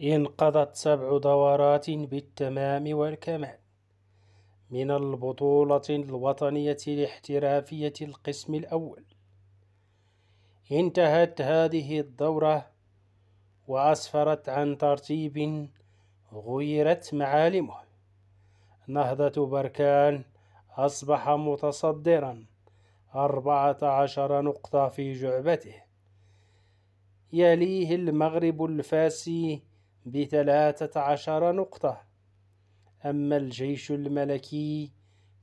انقضت سبع دورات بالتمام والكمال من البطولة الوطنية الاحترافية القسم الأول انتهت هذه الدورة وأسفرت عن ترتيب غيرت معالمه نهضة بركان أصبح متصدرا أربعة عشر نقطة في جعبته يليه المغرب الفاسي بثلاثة عشر نقطة أما الجيش الملكي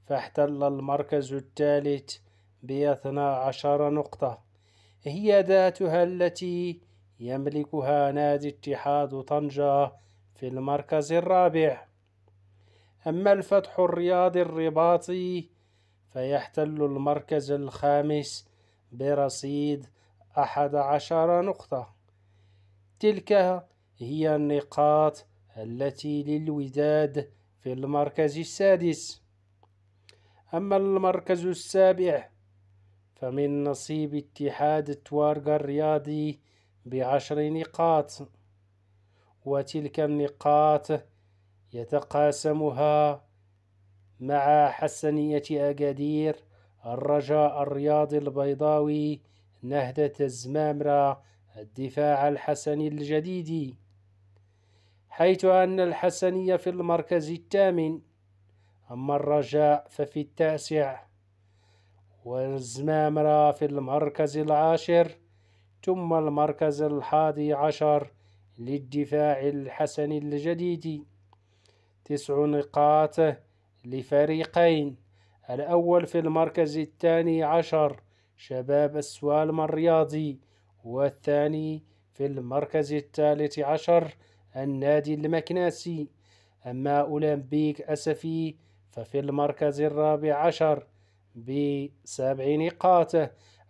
فاحتل المركز الثالث باثنا عشر نقطة هي ذاتها التي يملكها نادي اتحاد طنجة في المركز الرابع أما الفتح الرياضي الرباطي فيحتل المركز الخامس برصيد أحد عشر نقطة تلك هي النقاط التي للوداد في المركز السادس أما المركز السابع فمن نصيب اتحاد التوارق الرياضي بعشر نقاط وتلك النقاط يتقاسمها مع حسنية أكادير الرجاء الرياضي البيضاوي نهدة الزمامرة الدفاع الحسني الجديد حيث أن الحسنية في المركز الثامن أما الرجاء ففي التاسع والزمامرة في المركز العاشر ثم المركز الحادي عشر للدفاع الحسن الجديد تسع نقاط لفريقين الأول في المركز الثاني عشر شباب السوالم الرياضي والثاني في المركز الثالث عشر النادي المكناسي أما أولمبيك أسفي ففي المركز الرابع عشر بسبع نقاط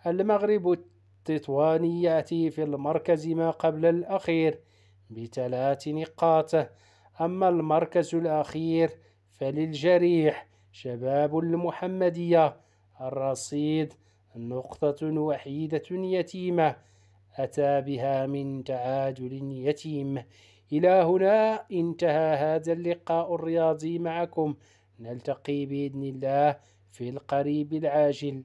المغرب التطواني يأتي في المركز ما قبل الأخير بثلاث نقاط أما المركز الأخير فللجريح شباب المحمدية الرصيد نقطة وحيدة يتيمة أتى بها من تعادل يتيم إلى هنا انتهى هذا اللقاء الرياضي معكم نلتقي بإذن الله في القريب العاجل